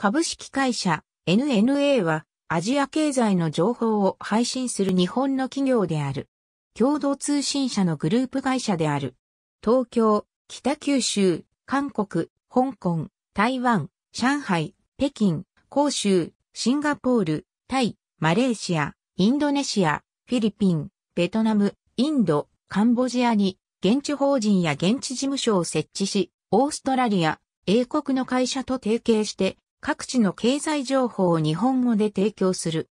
株式会社 NNA はアジア経済の情報を配信する日本の企業である。共同通信社のグループ会社である。東京、北九州、韓国、香港、台湾、上海、北京、広州、シンガポール、タイ、マレーシア、インドネシア、フィリピン、ベトナム、インド、カンボジアに現地法人や現地事務所を設置し、オーストラリア、英国の会社と提携して各地の経済情報を日本語で提供する。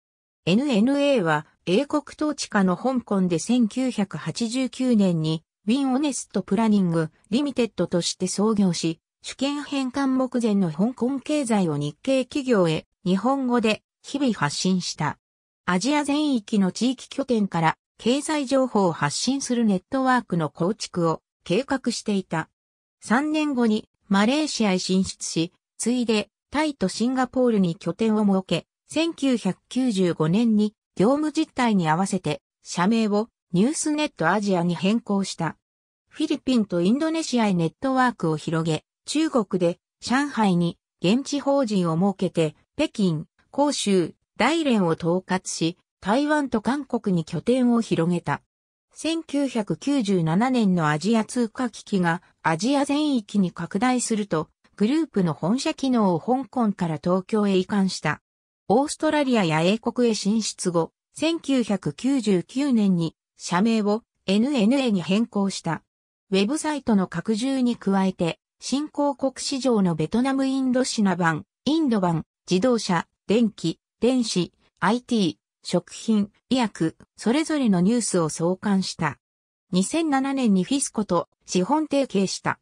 NNA は英国統治下の香港で1989年にウィン・オネスト・プラニング・リミテッドとして創業し、主権返還目前の香港経済を日系企業へ日本語で日々発信した。アジア全域の地域拠点から経済情報を発信するネットワークの構築を計画していた。3年後にマレーシアへ進出し、ついでタイとシンガポールに拠点を設け、1995年に業務実態に合わせて社名をニュースネットアジアに変更した。フィリピンとインドネシアへネットワークを広げ、中国で上海に現地法人を設けて、北京、広州、大連を統括し、台湾と韓国に拠点を広げた。1997年のアジア通貨危機がアジア全域に拡大すると、グループの本社機能を香港から東京へ移管した。オーストラリアや英国へ進出後、1999年に社名を NNA に変更した。ウェブサイトの拡充に加えて、新興国市場のベトナムインドシナ版、インド版、自動車、電気、電子、IT、食品、医薬、それぞれのニュースを創刊した。2007年にフィスコと資本提携した。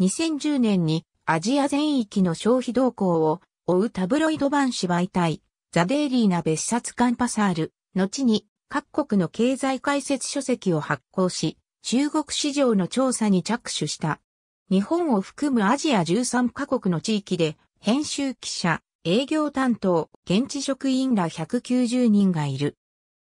2010年にアジア全域の消費動向を追うタブロイド版紙媒体、ザ・デイリーな別冊カンパサール、後に各国の経済解説書籍を発行し、中国市場の調査に着手した。日本を含むアジア13カ国の地域で、編集記者、営業担当、現地職員ら190人がいる。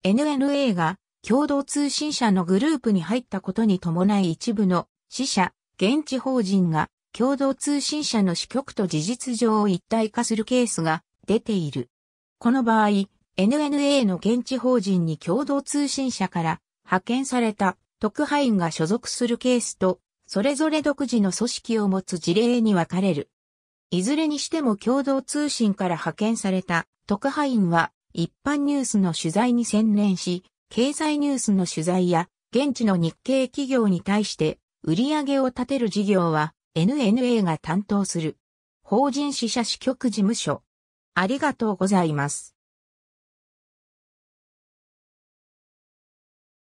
NNA が共同通信社のグループに入ったことに伴い一部の死者、現地法人が共同通信社の支局と事実上を一体化するケースが出ている。この場合、NNA の現地法人に共同通信社から派遣された特派員が所属するケースと、それぞれ独自の組織を持つ事例に分かれる。いずれにしても共同通信から派遣された特派員は一般ニュースの取材に専念し、経済ニュースの取材や現地の日系企業に対して売り上げを立てる事業は NNA が担当する法人支社支局事務所。ありがとうございます。